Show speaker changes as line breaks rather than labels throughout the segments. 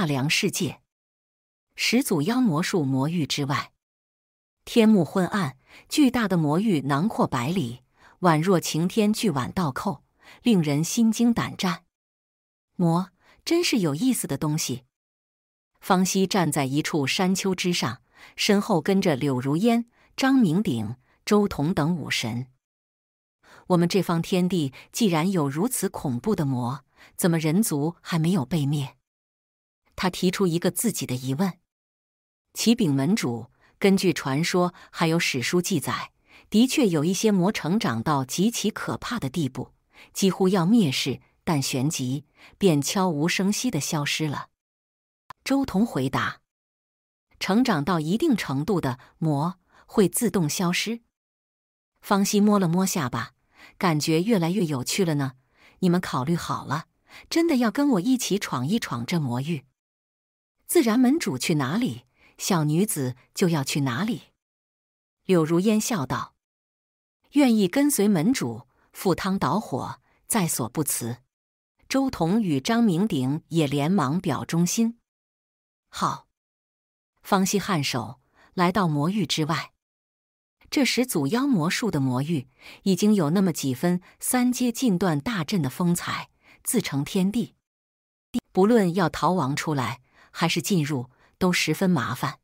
大梁世界始祖妖魔树魔域之外，天幕昏暗，巨大的魔域囊括百里，宛若晴天巨碗倒扣，令人心惊胆战。魔真是有意思的东西。方西站在一处山丘之上，身后跟着柳如烟、张明鼎、周彤等武神。我们这方天地既然有如此恐怖的魔，怎么人族还没有被灭？他提出一个自己的疑问：“启禀门主，根据传说还有史书记载，的确有一些魔成长到极其可怕的地步，几乎要灭世，但旋即便悄无声息的消失了。”周彤回答：“成长到一定程度的魔会自动消失。”方西摸了摸下巴，感觉越来越有趣了呢。你们考虑好了？真的要跟我一起闯一闯这魔域？自然门主去哪里，小女子就要去哪里。柳如烟笑道：“愿意跟随门主，赴汤蹈火，在所不辞。”周同与张明鼎也连忙表忠心。好，方希颔首，来到魔域之外。这时，祖妖魔术的魔域已经有那么几分三阶禁断大阵的风采，自成天地。不论要逃亡出来。还是进入都十分麻烦。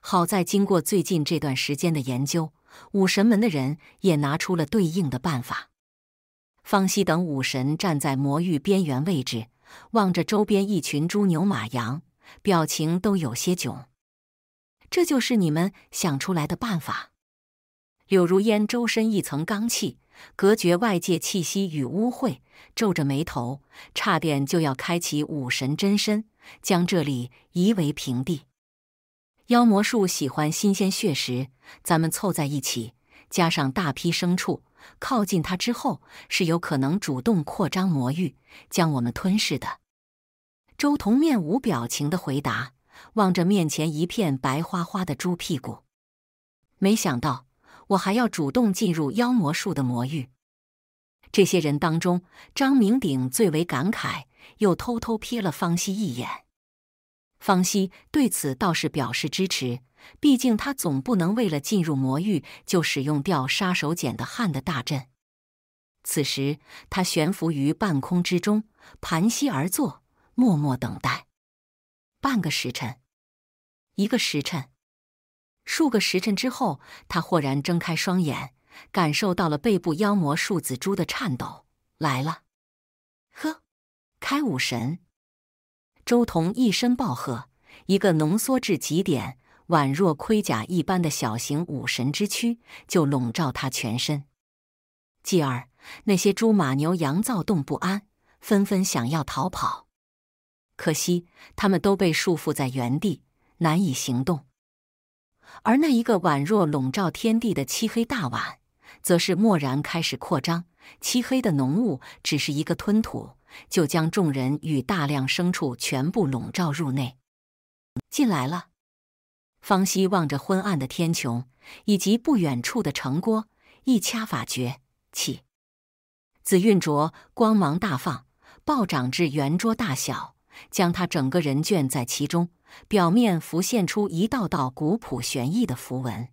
好在经过最近这段时间的研究，武神门的人也拿出了对应的办法。方西等武神站在魔域边缘位置，望着周边一群猪牛马羊，表情都有些囧。这就是你们想出来的办法？柳如烟周身一层罡气，隔绝外界气息与污秽，皱着眉头，差点就要开启武神真身。将这里夷为平地。妖魔树喜欢新鲜血食，咱们凑在一起，加上大批牲畜，靠近它之后，是有可能主动扩张魔域，将我们吞噬的。周彤面无表情的回答，望着面前一片白花花的猪屁股。没想到，我还要主动进入妖魔树的魔域。这些人当中，张明鼎最为感慨。又偷偷瞥了方西一眼，方西对此倒是表示支持。毕竟他总不能为了进入魔域就使用掉杀手锏的“汉的大阵。此时他悬浮于半空之中，盘膝而坐，默默等待。半个时辰，一个时辰，数个时辰之后，他豁然睁开双眼，感受到了背部妖魔数子珠的颤抖，来了。呵。开武神，周彤一声暴喝，一个浓缩至极点、宛若盔甲一般的小型武神之躯就笼罩他全身。继而，那些猪、马、牛、羊躁动不安，纷纷想要逃跑，可惜他们都被束缚在原地，难以行动。而那一个宛若笼罩天地的漆黑大碗，则是蓦然开始扩张，漆黑的浓雾只是一个吞吐。就将众人与大量牲畜全部笼罩入内，进来了。方希望着昏暗的天穹以及不远处的城郭，一掐法诀，起紫韵镯光芒大放，暴涨至圆桌大小，将他整个人卷在其中，表面浮现出一道道古朴玄异的符文。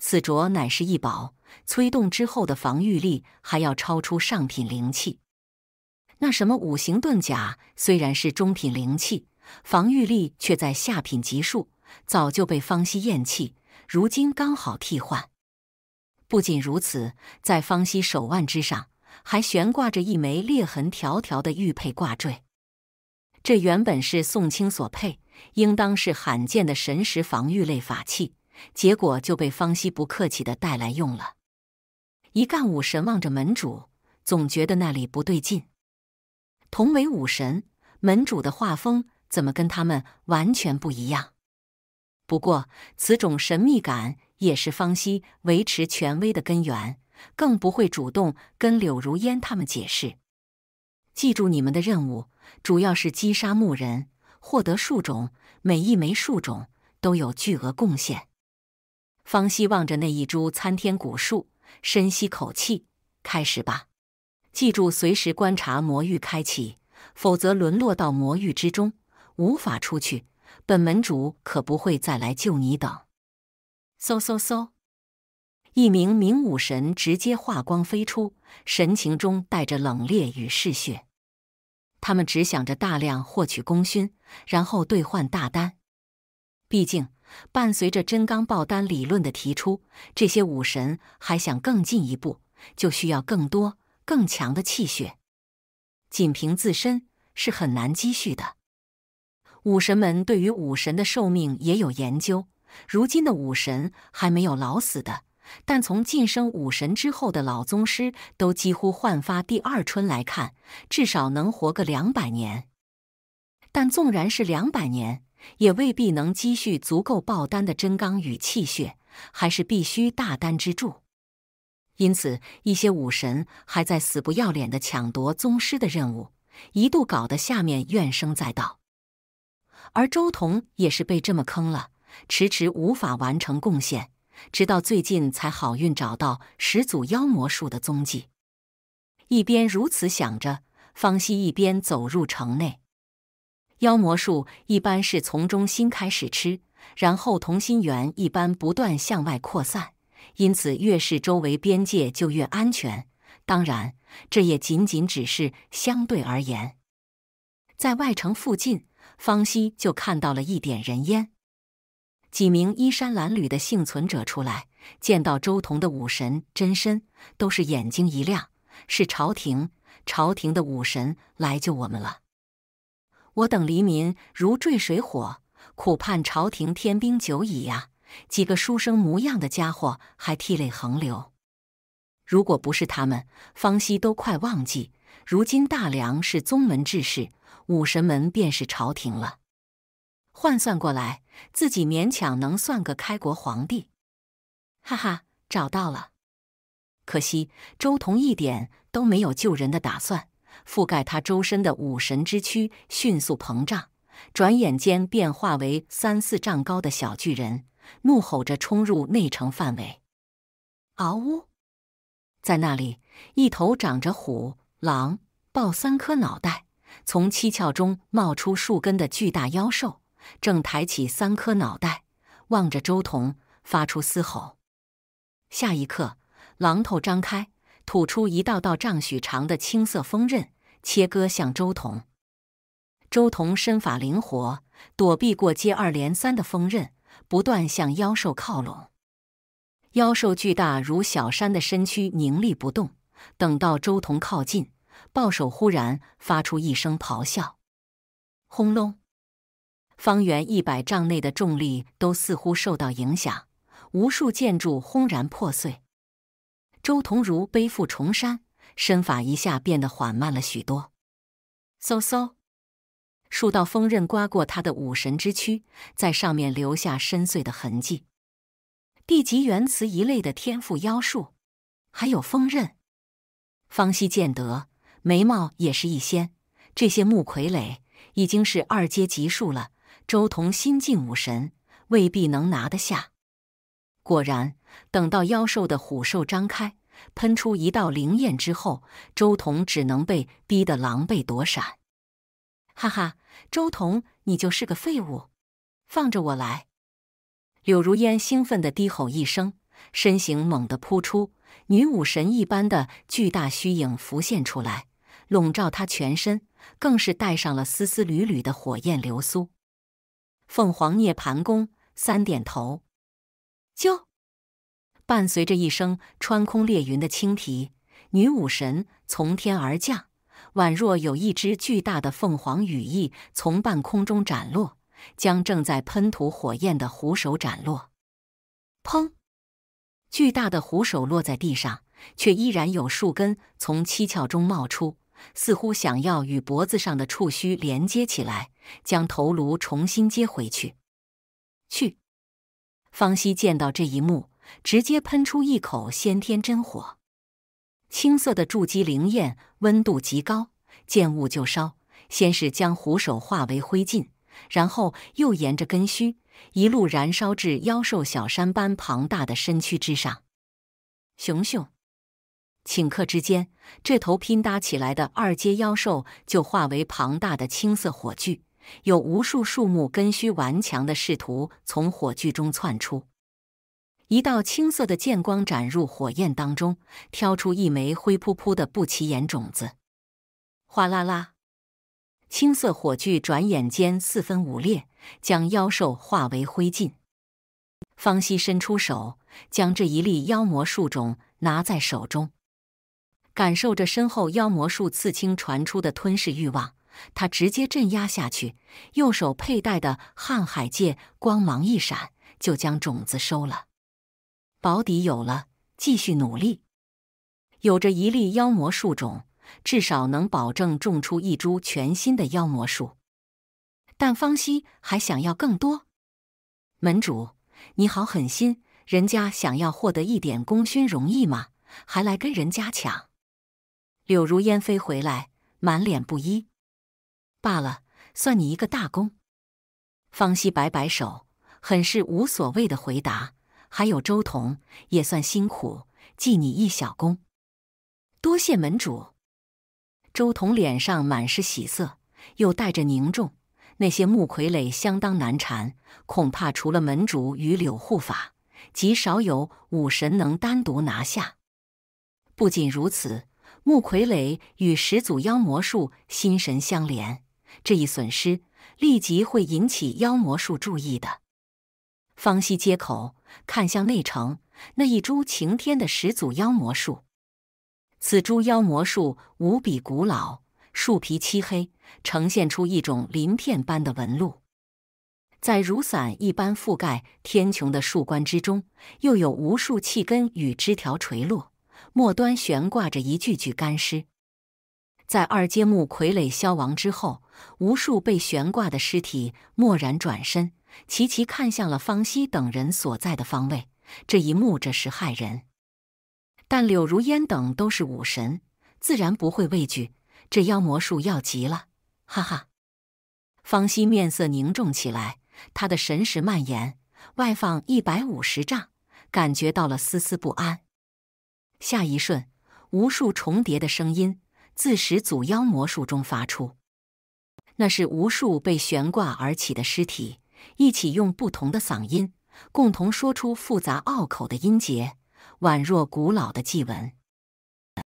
此镯乃是一宝，催动之后的防御力还要超出上品灵气。那什么五行遁甲虽然是中品灵器，防御力却在下品级数，早就被方希厌弃，如今刚好替换。不仅如此，在方希手腕之上还悬挂着一枚裂痕条条的玉佩挂坠，这原本是宋清所配，应当是罕见的神识防御类法器，结果就被方希不客气的带来用了。一干武神望着门主，总觉得那里不对劲。同为武神门主的画风，怎么跟他们完全不一样？不过，此种神秘感也是方西维持权威的根源，更不会主动跟柳如烟他们解释。记住你们的任务，主要是击杀木人，获得树种。每一枚树种都有巨额贡献。方希望着那一株参天古树，深吸口气，开始吧。记住，随时观察魔域开启，否则沦落到魔域之中，无法出去。本门主可不会再来救你等。嗖嗖嗖，一名明武神直接化光飞出，神情中带着冷冽与嗜血。他们只想着大量获取功勋，然后兑换大丹。毕竟，伴随着真刚爆丹理论的提出，这些武神还想更进一步，就需要更多。更强的气血，仅凭自身是很难积蓄的。武神们对于武神的寿命也有研究。如今的武神还没有老死的，但从晋升武神之后的老宗师都几乎焕发第二春来看，至少能活个两百年。但纵然是两百年，也未必能积蓄足够爆丹的真罡与气血，还是必须大丹之助。因此，一些武神还在死不要脸的抢夺宗师的任务，一度搞得下面怨声载道。而周彤也是被这么坑了，迟迟无法完成贡献，直到最近才好运找到始祖妖魔术的踪迹。一边如此想着，方希一边走入城内。妖魔术一般是从中心开始吃，然后同心圆一般不断向外扩散。因此，越是周围边界就越安全。当然，这也仅仅只是相对而言。在外城附近，方希就看到了一点人烟，几名衣衫褴褛的幸存者出来，见到周同的武神真身，都是眼睛一亮：“是朝廷，朝廷的武神来救我们了！我等黎民如坠水火，苦盼朝廷天兵久矣呀！”几个书生模样的家伙还涕泪横流，如果不是他们，方希都快忘记，如今大梁是宗门治世，武神门便是朝廷了。换算过来，自己勉强能算个开国皇帝。哈哈，找到了！可惜周同一点都没有救人的打算，覆盖他周身的武神之躯迅速膨胀，转眼间便化为三四丈高的小巨人。怒吼着冲入内城范围。嗷呜！在那里，一头长着虎、狼、豹三颗脑袋，从七窍中冒出数根的巨大妖兽，正抬起三颗脑袋望着周彤，发出嘶吼。下一刻，狼头张开，吐出一道道丈许长的青色锋刃，切割向周彤。周彤身法灵活，躲避过接二连三的锋刃。不断向妖兽靠拢，妖兽巨大如小山的身躯凝立不动。等到周彤靠近，豹首忽然发出一声咆哮，轰隆！方圆一百丈内的重力都似乎受到影响，无数建筑轰然破碎。周彤如背负重山，身法一下变得缓慢了许多。嗖嗖！数道锋刃刮过他的武神之躯，在上面留下深邃的痕迹。地级元磁一类的天赋妖术，还有锋刃。方希见得眉毛也是一掀，这些木傀儡已经是二阶级数了，周彤新晋武神未必能拿得下。果然，等到妖兽的虎兽张开，喷出一道灵焰之后，周彤只能被逼得狼狈躲闪。哈哈，周彤，你就是个废物，放着我来！柳如烟兴奋的低吼一声，身形猛地扑出，女武神一般的巨大虚影浮现出来，笼罩她全身，更是带上了丝丝缕缕的火焰流苏。凤凰涅盘功三点头，啾！伴随着一声穿空裂云的轻啼，女武神从天而降。宛若有一只巨大的凤凰羽翼从半空中斩落，将正在喷吐火焰的虎首斩落。砰！巨大的虎首落在地上，却依然有树根从七窍中冒出，似乎想要与脖子上的触须连接起来，将头颅重新接回去。去！方希见到这一幕，直接喷出一口先天真火。青色的筑基灵焰温度极高，见物就烧。先是将虎首化为灰烬，然后又沿着根须一路燃烧至妖兽小山般庞大的身躯之上。熊熊！顷刻之间，这头拼搭起来的二阶妖兽就化为庞大的青色火炬，有无数树木根须顽强的试图从火炬中窜出。一道青色的剑光斩入火焰当中，挑出一枚灰扑扑的不起眼种子。哗啦啦，青色火炬转眼间四分五裂，将妖兽化为灰烬。方希伸出手，将这一粒妖魔术种拿在手中，感受着身后妖魔术刺青传出的吞噬欲望，他直接镇压下去。右手佩戴的瀚海戒光芒一闪，就将种子收了。保底有了，继续努力。有着一粒妖魔树种，至少能保证种出一株全新的妖魔树。但方希还想要更多。门主，你好狠心，人家想要获得一点功勋容易吗？还来跟人家抢？柳如烟飞回来，满脸不依。罢了，算你一个大功。方西摆摆手，很是无所谓的回答。还有周同也算辛苦，记你一小功。多谢门主。周同脸上满是喜色，又带着凝重。那些木傀儡相当难缠，恐怕除了门主与柳护法，极少有武神能单独拿下。不仅如此，木傀儡与始祖妖魔树心神相连，这一损失立即会引起妖魔树注意的。方西接口看向内城那一株晴天的始祖妖魔树，此株妖魔树无比古老，树皮漆黑，呈现出一种鳞片般的纹路。在如伞一般覆盖天穹的树冠之中，又有无数气根与枝条垂落，末端悬挂着一具具干尸。在二阶木傀儡消亡之后，无数被悬挂的尸体蓦然转身。齐齐看向了方西等人所在的方位，这一幕着实骇人。但柳如烟等都是武神，自然不会畏惧这妖魔术要极了，哈哈。方西面色凝重起来，他的神识蔓延外放一百五十丈，感觉到了丝丝不安。下一瞬，无数重叠的声音自始祖妖魔术中发出，那是无数被悬挂而起的尸体。一起用不同的嗓音，共同说出复杂拗口的音节，宛若古老的祭文。